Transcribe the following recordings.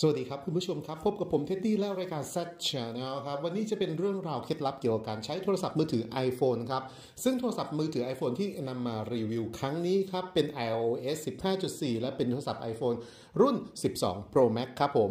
สวัสดีครับคุณผู้ชมครับ พบกับผมเท็ดดี้และรายการ Z Channel ครับ วันนี้จะเป็นเรื่องราวเคล็ดลับเกี่ยวกับการใช้โทรศัพท์มือถือ iPhone ครับ ซึ่งโทรศัพท์มือถือ iPhone ที่นำมารีวิวครั้งนี้ครับ เป็น iOS 15.4 และเป็นโทรศัพท์ iPhone รุ่น 12 Pro Max ครับผม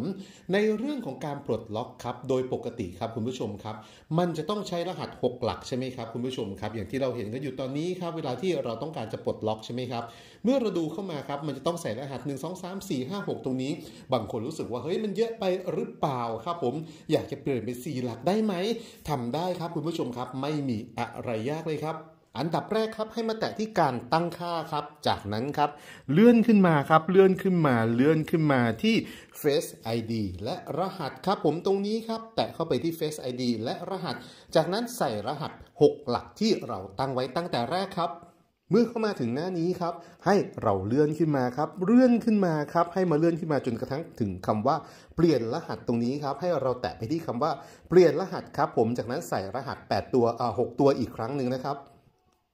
ในเรื่องของการปลดล็อกครับ โดยปกติครับคุณผู้ชมครับ มันจะต้องใช้รหัส 6 หลักใช่ไหมครับคุณผู้ชมครับอย่างที่เราเห็นกันอยู่ตอนนี้ครับเวลาที่เราต้องการจะปลดล็อกใช่ไหมครับเมื่อเราดูเข้ามาครับมันจะต้องใส่รหัส1 2 3 4 5 6 ตรงนี้บางคนรู้สึกว่าว่าเฮ้ยมันเยอะไปหรือเปล่าครับ ผมอยากจะเปลี่ยนเป็น 4 หลักได้ไหมทำได้ครับคุณผู้ชมครับไม่มีอะไรยากเลยครับ อันดับแรกครับให้มาแตะที่การตั้งค่าครับ จากนั้นครับเลื่อนขึ้นมาครับเลื่อนขึ้นมาเลื่อนขึ้นมาที่ Face ID และรหัสครับ ผมตรงนี้ครับ แตะเข้าไปที่ Face ID และรหัส จากนั้นใส่รหัส 6 หลักที่เราตั้งไว้ตั้งแต่แรกครับเมื่อเข้ามาถึงหน้านี้ครับ ให้เราเลื่อนขึ้นมาครับเลื่อนขึ้นมาครับ ให้มาเลื่อนขึ้นมาจนกระทั่งถึงคำว่า เปลี่ยนรหัสตรงนี้ครับให้เราแตะไปที่คำว่าเปลี่ยนรหัสครับ ผมจากนั้นใส่รหัส8ตัวอ่าหตัวอีกครั้งหนึ่งนะครับ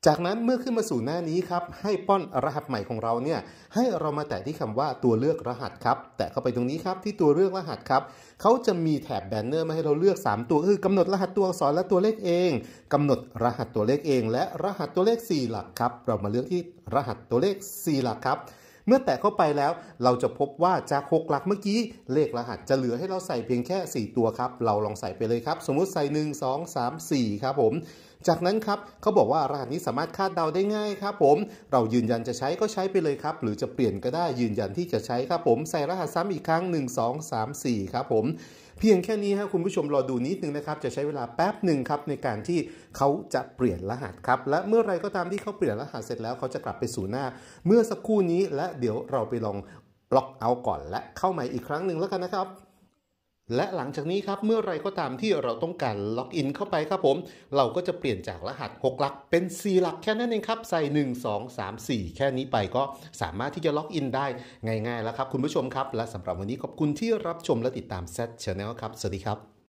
จากนั้นเมื่อขึ้นมาสู่หน้านี้ครับให้ป้อนรหัสใหม่ของเราเนี่ยให้เรามาแตะที่คำว่าตัวเลือกรหัสครับ แตะเข้าไปตรงนี้ครับที่ตัวเลือกรหัสครับเขาจะมีแถบแบนเนอร์มาให้เราเลือก 3 ตัวคือกำหนดรหัสตัวอักษรและตัวเลขเอง กำหนดรหัสตัวเลขเอง และรหัสตัวเลข 4 หลักครับ เรามาเลือกที่รหัสตัวเลข 4 หลักครับเมื่อแตะเข้าไปแล้วเราจะพบว่าจาก6หลักเมื่อกี้เลขรหัสจะเหลือให้เราใส่เพียงแค่ 4 ตัวครับ เราลองใส่ไปเลยครับ สมมุติใส่ 1 2 3 4ครับผม จากนั้นครับเขาบอกว่ารหัสนี้สามารถคาดเดาได้ง่ายครับผม เรายืนยันจะใช้ก็ใช้ไปเลยครับ หรือจะเปลี่ยนก็ได้ยืนยันที่จะใช้ครับ ผมใส่รหัสซ้ำอีกครั้ง 1 2 3 4ครับผมเพียงแค่นี้ครับคุณผู้ชมรอดูนิดนึงนะครับ จะใช้เวลาแป๊บหนึ่งครับ ในการที่เขาจะเปลี่ยนรหัสครับ และเมื่อไรก็ตามที่เขาเปลี่ยนรหัสเสร็จแล้วเขาจะกลับไปสู่หน้า เมื่อสักครู่นี้และเดี๋ยวเราไปลองล็อกเอาก่อนและเข้าใหม่อีกครั้งหนึ่งแล้วกันนะครับและหลังจากนี้ครับ เมื่อไรก็ตามที่เราต้องการล็อกอินเข้าไปครับผม เราก็จะเปลี่ยนจากรหัส 6 หลักเป็น 4 หลักแค่นั้นเองครับ ใส่ 1 2 3 4 แค่นี้ไปก็สามารถที่จะล็อกอินได้ง่ายๆแล้วครับคุณผู้ชมครับ และสำหรับวันนี้ขอบคุณที่รับชมและติดตาม Z Channel ครับ สวัสดีครับ